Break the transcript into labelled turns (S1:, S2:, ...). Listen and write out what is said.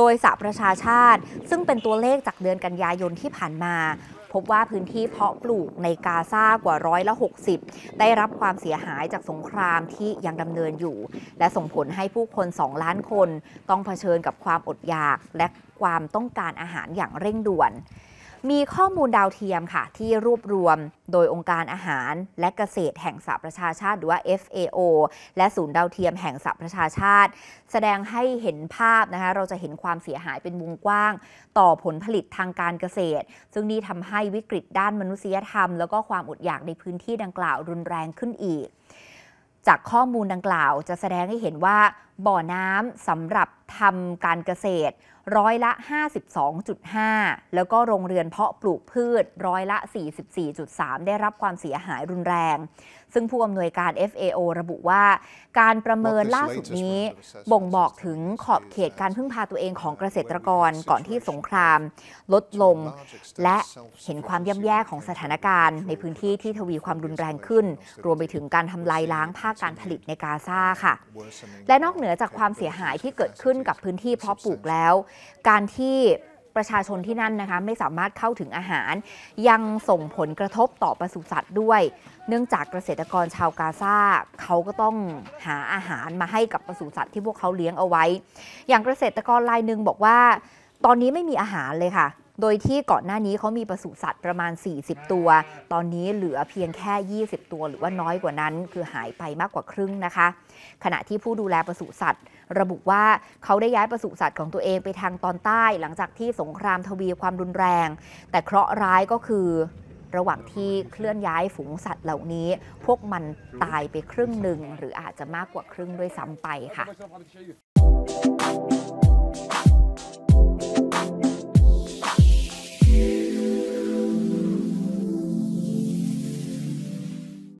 S1: โดยสหประชาชาติซึ่งเป็นตัวเลขจากเดือนกันยายนที่ผ่านมา พบว่าพื้นที่เพาะปลูกในกาซากว่าร้อยละ60 ได้รับความเสียหายจากสงครามที่ยังดำเนินอยู่ และส่งผลให้ผู้คน2ล้านคนต้องเผชิญกับความอดอยาก และความต้องการอาหารอย่างเร่งด่วนมีข้อมูลดาวเทียมค่ะ ที่รวบรวมโดยองค์การอาหารและเกษตรแห่งสหประชาชาติ หรือว่า FAO และศูนย์ดาวเทียมแห่งสหประชาชาติ แสดงให้เห็นภาพนะคะเราจะเห็นความเสียหายเป็นวงกว้าง ต่อผลผลิตทางการเกษตร ซึ่งนี่ทำให้วิกฤตด้านมนุษยธรรมแล้วก็ความอดอยากในพื้นที่ดังกล่าวรุนแรงขึ้นอีก จากข้อมูลดังกล่าวจะแสดงให้เห็นว่าบ่อน้ำสำหรับทำการเกษตรร้อยละ 52.5 แล้วก็โรงเรือนเพาะปลูกพืชร้อยละ 44.3 ได้รับความเสียหายรุนแรง ซึ่งผู้อำนวยการ FAO ระบุว่า การประเมินล่าสุดนี้บ่งบอกถึงขอบเขตการพึ่งพาตัวเองของเกษตรกรก่อนที่สงครามลดลงและเห็นความย่ำแย่ของสถานการณ์ ในพื้นที่ที่ทวีความรุนแรงขึ้น รวมไปถึงการทำลายล้างภาคการผลิตในกาซาค่ะ และนอกเหนือนือจากความเสียหายที่เกิดขึ้นกับพื้นที่เพาะปลูกแล้ว การที่ประชาชนที่นั่นนะคะไม่สามารถเข้าถึงอาหาร ยังส่งผลกระทบต่อปศุสัตว์ด้วย เนื่องจากเกษตรกรชาวกาซาเขาก็ต้องหาอาหารมาให้กับปศุสัตว์ที่พวกเขาเลี้ยงเอาไว้ อย่างเกษตรกรรายหนึ่งบอกว่าตอนนี้ไม่มีอาหารเลยค่ะโดยที่ก่อนหน้านี้เขามีปศุสัตว์ประมาณ 40 ตัว ตอนนี้เหลือเพียงแค่ 20 ตัวหรือว่าน้อยกว่านั้น คือหายไปมากกว่าครึ่งนะคะ ขณะที่ผู้ดูแลปศุสัตว์ ระบุว่าเขาได้ย้ายปศุสัตว์ของตัวเองไปทางตอนใต้ หลังจากที่สงครามทวีความรุนแรง แต่เคราะห์ร้ายก็คือ ระหว่างที่เคลื่อนย้ายฝูงสัตว์เหล่านี้พวกมันตายไปครึ่งหนึ่งหรืออาจจะมากกว่าครึ่งด้วยซ้ำไปค่ะ